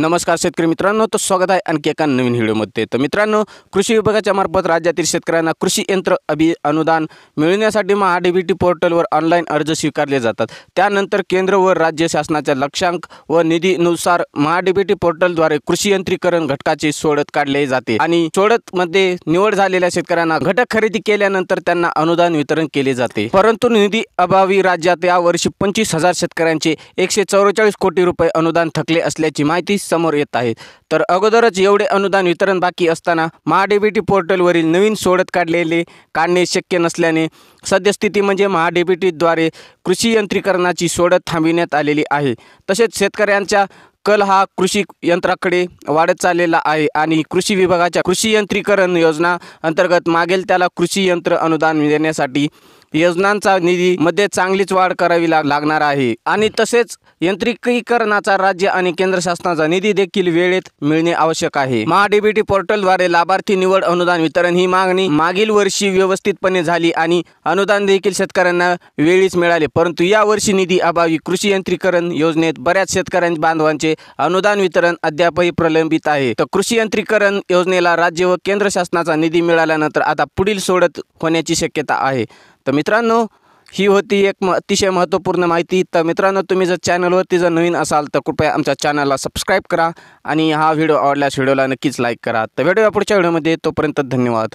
नमस्कार शेतकरी मित्रांनो तर स्वागत आहे आणखी एका नवीन व्हिडिओमध्ये तर मित्रांनो कृषी विभागाच्या मार्फत राज्यातील शेतकऱ्यांना कृषी यंत्र अभि अनुदान मिळण्यासाठी महाडीबीटी पोर्टलवर ऑनलाईन अर्ज स्वीकारले जातात त्यानंतर केंद्र व राज्य शासनाच्या लक्षांक व निधीनुसार महाडीबीटी पोर्टलद्वारे कृषी यंत्रीकरण घटकाची सोडत काढले जाते आणि सोडतमध्ये निवड झालेल्या शेतकऱ्यांना घटक खरेदी केल्यानंतर त्यांना अनुदान वितरण केले जाते परंतु निधी अभावी राज्यात यावर्षी पंचवीस हजार शेतकऱ्यांचे एकशे कोटी रुपये अनुदान थकले असल्याची माहिती समोर येत आहेत तर अगोदरच एवढे अनुदान वितरण बाकी असताना महाडीबीटी पोर्टलवरील नवीन सोडत काढलेले काढणे शक्य नसल्याने सद्यस्थिती म्हणजे महाडेबीटीद्वारे कृषी यंत्रीकरणाची सोडत थांबविण्यात आलेली आहे तसेच शेतकऱ्यांच्या कल हा कृषी यंत्राकडे वाढत चाललेला आहे आणि कृषी विभागाच्या कृषी यंत्रीकरण योजना अंतर्गत मागेल त्याला कृषी यंत्र अनुदान देण्यासाठी योजनांचा मध्ये चांगलीच वाढ करावी लागणार आहे आणि तसेच यंत्रिकीकरणाचा राज्य आणि केंद्र शासनाचा निधी देखील वेळेत मिळणे आवश्यक आहे महाडीबीटी पोर्टलद्वारे लाभार्थी निवड अनुदान वितरण ही मागणी मागील वर्षी व्यवस्थितपणे झाली आणि अनुदान देखील शेतकऱ्यांना वेळीच मिळाले परंतु यावर्षी निधी अभावी कृषी यंत्रीकरण योजनेत बऱ्याच शेतकऱ्यांच्या बांधवांचे अनुदान वितरण अद्यापही प्रलंबित आहे तर कृषी यंत्रीकरण योजनेला राज्य व केंद्र शासनाचा निधी मिळाल्यानंतर आता पुढील सोडत होण्याची शक्यता आहे तर मित्रांनो ही होती एक अतिशय महत्त्वपूर्ण माहिती तर मित्रांनो तुम्ही जर चॅनलवरती जर नवीन असाल तर कृपया आमच्या चॅनलला सबस्क्राईब करा आणि हा व्हिडिओ आवडल्यास व्हिडिओला नक्कीच लाईक करा तर व्हिडिओ पुढच्या व्हिडिओमध्ये तोपर्यंत धन्यवाद